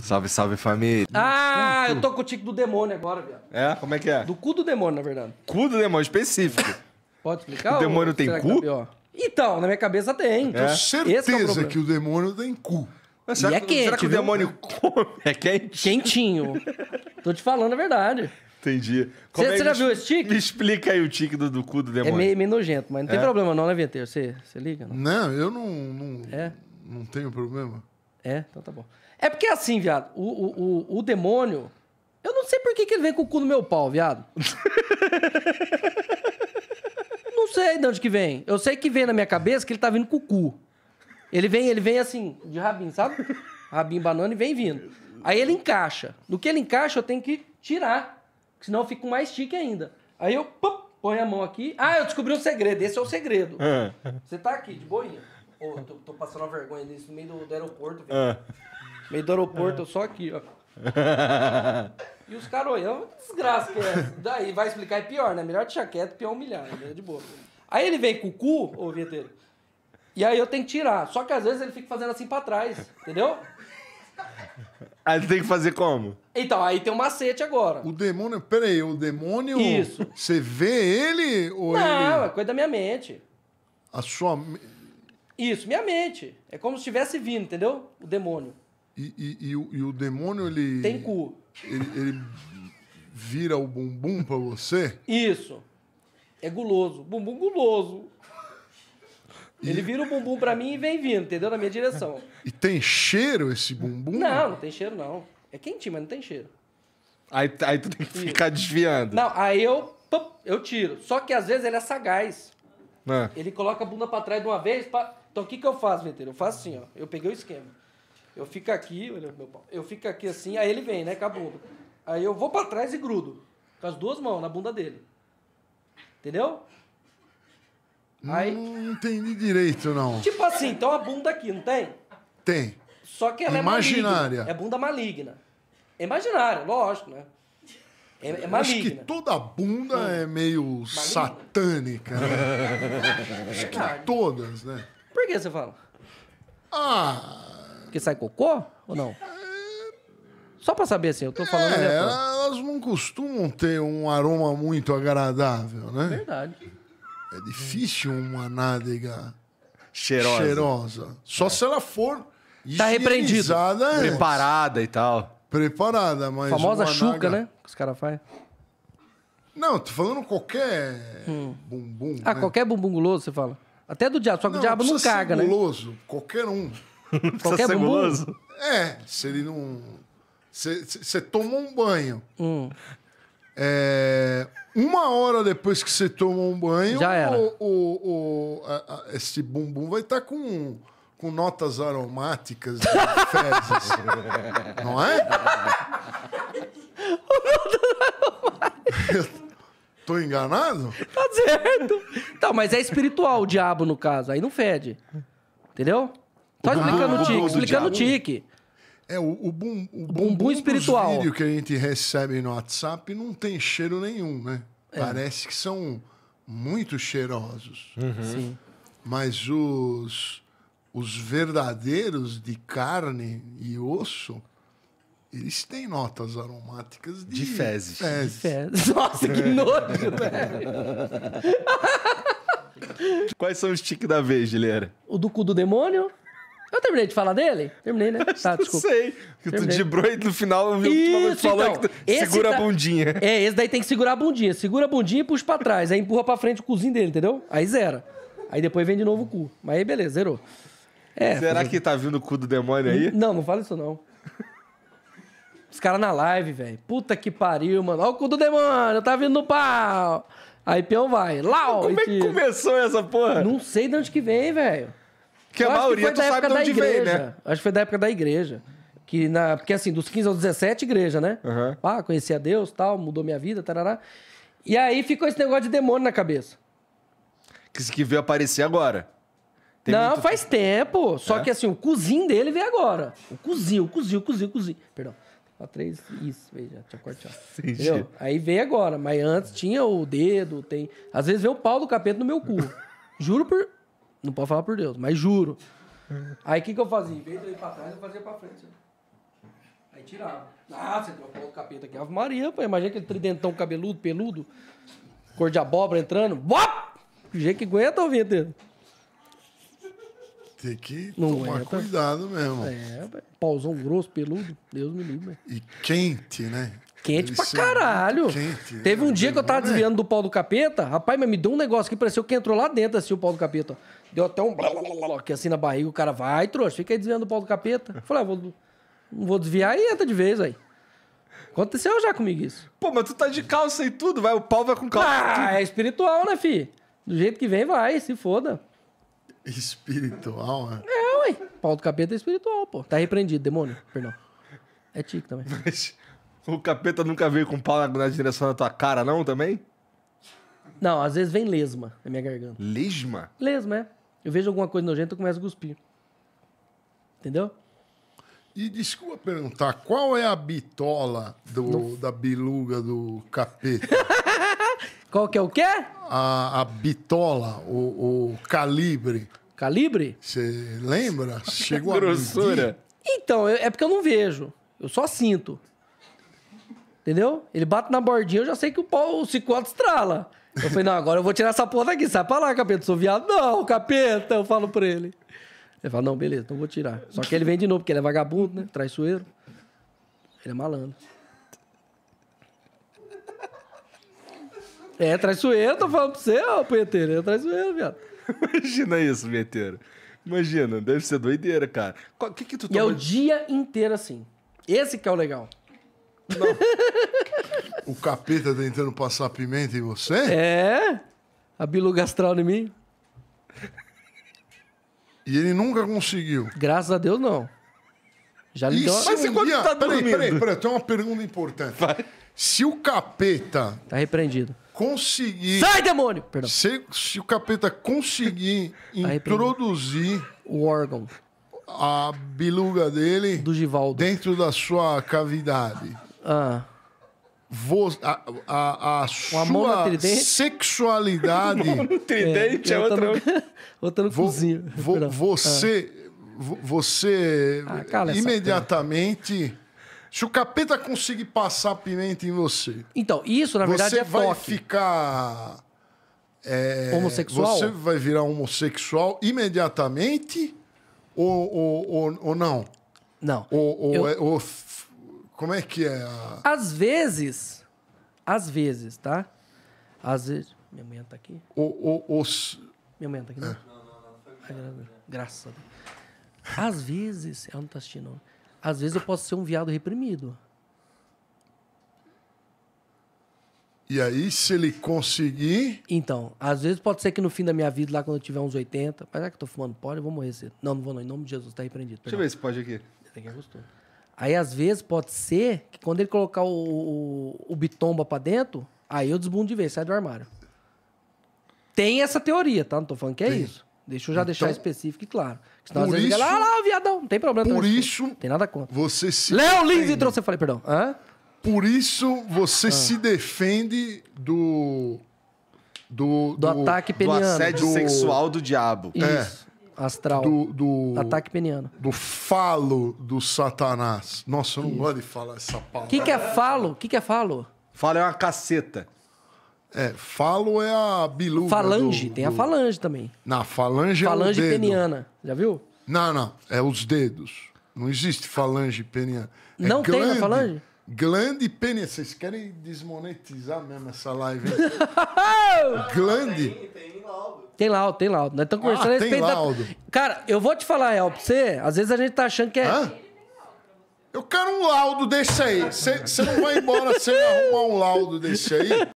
salve, salve família. Ah, eu tô com o tique do demônio agora, viado. É? Como é que é? Do cu do demônio, na verdade. Cu do demônio, específico. Pode explicar? O demônio tem cu? Tá então, na minha cabeça tem. É. Tenho certeza é que o demônio tem cu. Mas será, e é quente, será que o demônio come? É quente? Quentinho. Tô te falando a verdade. Entendi. você é já viu esse tique? Me explica aí o tique do, do cu do é demônio. É meio, meio nojento, mas não tem é? problema não, né, Vinteiro? Você, você liga? Não, não eu não, não, é? não tenho problema. É? Então tá bom. É porque é assim, viado, o, o, o, o demônio. Eu não sei por que, que ele vem com o cu no meu pau, viado. não sei de onde que vem. Eu sei que vem na minha cabeça que ele tá vindo com o cu. Ele vem, ele vem assim, de rabinho, sabe? Rabinho banana e vem vindo. Aí ele encaixa. No que ele encaixa, eu tenho que tirar. Senão eu fico mais chique ainda. Aí eu pum, ponho a mão aqui. Ah, eu descobri um segredo. Esse é o segredo. Ah. Você tá aqui, de boinha. Pô, eu tô, tô, passando uma vergonha nisso no meio do, do aeroporto, velho. Meio do aeroporto, é. só aqui, ó. E os caras olhando, desgraça que é essa? Daí vai explicar, é pior, né? Melhor deixar quieto, pior humilhar, né? de boa. Aí ele vem com o cu, ô vinheteiro, e aí eu tenho que tirar. Só que às vezes ele fica fazendo assim pra trás, entendeu? Aí tem que fazer como? Então, aí tem um macete agora. O demônio, peraí, o demônio. Isso. Você vê ele ou Não, ele... é coisa da minha mente. A sua. Isso, minha mente. É como se estivesse vindo, entendeu? O demônio. E, e, e, o, e, o, demônio, ele. Tem cu. Ele, ele vira o bumbum pra você? Isso. É guloso. Bumbum guloso. Ele vira o bumbum pra mim e vem vindo, entendeu? Na minha direção. E tem cheiro esse bumbum? Não, não tem cheiro, não. É quentinho, mas não tem cheiro. Aí, aí tu tem que Isso. ficar desviando. Não, aí eu, eu tiro. Só que às vezes ele é sagaz. É. Ele coloca a bunda pra trás de uma vez. Pra... Então o que, que eu faço, Venteiro? Eu faço assim, ó. Eu peguei o esquema. Eu fico aqui, olha meu pau. Eu fico aqui assim, aí ele vem, né, com a bunda. Aí eu vou para trás e grudo. Com as duas mãos na bunda dele. Entendeu? Aí, não entendi direito, não. Tipo assim, então a bunda aqui, não tem? Tem. Só que ela Imaginária. é maligna. É bunda maligna. É imaginária, lógico, né? É, é maligna. Acho que toda bunda é, é meio maligna? satânica. Né? Acho que todas, né? Por que você fala? Ah, porque sai cocô ou não? Só para saber, assim, eu tô falando... É, elas não costumam ter um aroma muito agradável, né? Verdade. É difícil uma nádega cheirosa. cheirosa. Só é. se ela for tá repreendida É. Preparada e tal. Preparada, mas. Famosa chuca, naga... né? Que os caras fazem. Não, tô falando qualquer hum. bumbum. Ah, né? qualquer bumbum guloso, você fala. Até do diabo, só que não, o diabo não, não caga, né? Guloso, qualquer um. Qualquer ser bumbum. guloso. É, se ele não. Você toma um banho. Hum. É, uma hora depois que você toma um banho, Já era. O, o, o a, a, esse bumbum vai estar tá com, com notas aromáticas de fezes. não é? Tô enganado? Tá certo. Então, mas é espiritual o diabo, no caso. Aí não fede. Entendeu? Só tá explicando o tique, explicando o tique. É, o, o, bum, o bumbum, bumbum espiritual. vídeo que a gente recebe no WhatsApp não tem cheiro nenhum, né? É. Parece que são muito cheirosos. Uhum. Mas os, os verdadeiros de carne e osso, eles têm notas aromáticas de, de fezes. fezes. De fezes. Nossa, que nojo, velho! Quais são os tiques da vez, Gilera? O do cu do demônio? Eu terminei de falar dele? Terminei, né? Tá, desculpa. sei. Que tu dibrou e no final viu o que falou então, que segura a tá- bundinha. É, esse daí tem que segurar a bundinha. Segura a bundinha e puxa pra trás. Aí empurra pra frente o cuzinho dele, entendeu? Aí zera. Aí depois vem de novo o cu. Mas aí beleza, zerou. É, Será porque... É. que tá vindo o cu do demônio aí? Não, não fala isso não. Os caras na live, velho. Puta que pariu, mano. Olha o cu do demônio, tá vindo no pau. Aí peão vai. Lau! Como é que começou essa porra? Não sei de onde que vem, velho. Que a maioria que tu sabe de onde vem, né? Acho que foi da época da igreja. Que na, porque assim, dos 15 aos 17, igreja, né? Uhum. Ah, conheci a Deus, tal, mudou minha vida, tarará. E aí ficou esse negócio de demônio na cabeça. Que, que veio aparecer agora. Tem não, muito... faz tempo. Só é? que assim, o cozinho dele veio agora. O cozinho, o cozinho, o cozinho, o cozinho. Perdão. Ó, três, isso, veja, tinha corteado. Entendeu? Aí veio agora, mas antes tinha o dedo, tem. Às vezes veio o pau do capeta no meu cu. Juro por. Não pode falar por Deus, mas juro. Aí o que, que eu fazia? Em vez de ir pra trás, eu fazia pra frente. Aí tirava. Ah, você trocou o capeta aqui. Ave Maria, pô. Imagina aquele tridentão cabeludo, peludo, cor de abóbora entrando. Bop! Do jeito que aguenta, ouvinte dele. Tem que não tomar aguenta. cuidado mesmo. É, véio. pauzão grosso, peludo. Deus me livre, E quente, né? Quente Ele pra caralho. Quente, Teve um né? dia que eu tava é. desviando do pau do capeta. Rapaz, mas me deu um negócio que pareceu que entrou lá dentro, assim, o pau do capeta. Ó. Deu até um blá, blá, blá, blá que assim na barriga, o cara vai, trouxa, fica aí desviando o pau do capeta. Eu falei, ah, vou, não vou desviar e entra de vez aí. Aconteceu já comigo isso. Pô, mas tu tá de calça e tudo, vai, o pau vai com calça. Ah, é espiritual, né, fi? Do jeito que vem, vai, se foda. Espiritual, né? É, ué. Pau do capeta é espiritual, pô. Tá repreendido, demônio, perdão. É tico também. Mas o capeta nunca veio com pau na direção da tua cara, não, também? Não, às vezes vem lesma na minha garganta. Lesma? Lesma, é. Eu vejo alguma coisa nojenta, eu começo a cuspir. Entendeu? E desculpa perguntar, qual é a bitola do, da biluga do capeta? qual que é o quê? A, a bitola, o, o calibre. Calibre? Você lembra? Chegou a grossura. Então, é porque eu não vejo. Eu só sinto. Entendeu? Ele bate na bordinha, eu já sei que o, pau, o cicote estrala. Eu falei, não, agora eu vou tirar essa porra daqui, sai pra lá, capeta, sou viado. Não, capeta, eu falo pra ele. Ele fala, não, beleza, então vou tirar. Só que ele vem de novo, porque ele é vagabundo, né? Traiçoeiro. Ele é malandro. É, traiçoeiro, tô falando pra você, ó, punheteiro. É traiçoeiro, viado. Imagina isso, punheteiro. Imagina, deve ser doideira, cara. O que que tu toma... E é o dia inteiro assim. Esse que é o legal. Não. O capeta tentando passar pimenta em você? É. A bilogastral em mim. E ele nunca conseguiu. Graças a Deus, não. Já lhe deu uma... Mas enquanto dia... tá peraí, dormindo... Peraí, peraí, tem uma pergunta importante. Vai. Se o capeta... Tá repreendido. Conseguir... Sai, demônio! Perdão. Se, se o capeta conseguir tá introduzir... O órgão. A biluga dele... Do Givaldo. Dentro da sua cavidade. Ah. Vo, a, a, a sua sexualidade. é, é outra. Outra vo, cozinha. Vo, você. Ah. Você ah, imediatamente. Se o capeta conseguir passar pimenta em você. Então, isso na verdade é toque. Você vai ficar. É, homossexual? Você vai virar homossexual imediatamente ou, ou, ou, ou não? Não. Ou, ou, eu... é, ou como é que é? A... Às vezes, às vezes, tá? Às vezes. Minha mãe tá aqui. O, o, os... Minha mãe tá aqui, não? Né? É. Não, não, não. não. Graças a Deus. Às vezes, ela não tá assistindo, Às vezes eu posso ser um viado reprimido. E aí, se ele conseguir. Então, às vezes pode ser que no fim da minha vida, lá quando eu tiver uns 80, mas é que eu tô fumando pó, eu vou morrer cedo. Não, não vou, não. Em nome de Jesus, tá repreendido. Deixa eu ver esse pode aqui. Esse aqui é gostoso. Aí, às vezes, pode ser que quando ele colocar o, o, o bitomba pra dentro, aí eu desbundo de vez, sai do armário. Tem essa teoria, tá? Não tô falando que é Sim. isso. Deixa eu já então, deixar específico e claro. Senão, por às vezes, isso, lá, ah, lá, viadão, não tem problema. Por isso... Não tem nada contra. Você se... Léo Lins entrou, você falei, perdão. Hã? Por isso, você ah. se defende do... Do, do, do ataque peniano. Do assédio do... sexual do diabo. Isso. É astral. Do, do, ataque peniano. Do falo do Satanás. Nossa, eu não gosto de falar essa palavra. O que, que é falo? O que, que é falo? Falo é uma caceta. É, falo é a biluga. Falange, do, tem a falange também. Na falange, falange é o dedo. peniana. Já viu? Não, não, é os dedos. Não existe falange peniana. É não tem na falange? Glande peniana. Vocês querem desmonetizar mesmo essa live? glande. Tem, tem logo. Tem laudo, tem laudo. Nós estamos ah, conversando ah, a respeito. Tem laudo. Da... Cara, eu vou te falar, El, pra você, às vezes a gente tá achando que é. Hã? Eu quero um laudo desse aí. Você não vai embora sem arrumar um laudo desse aí?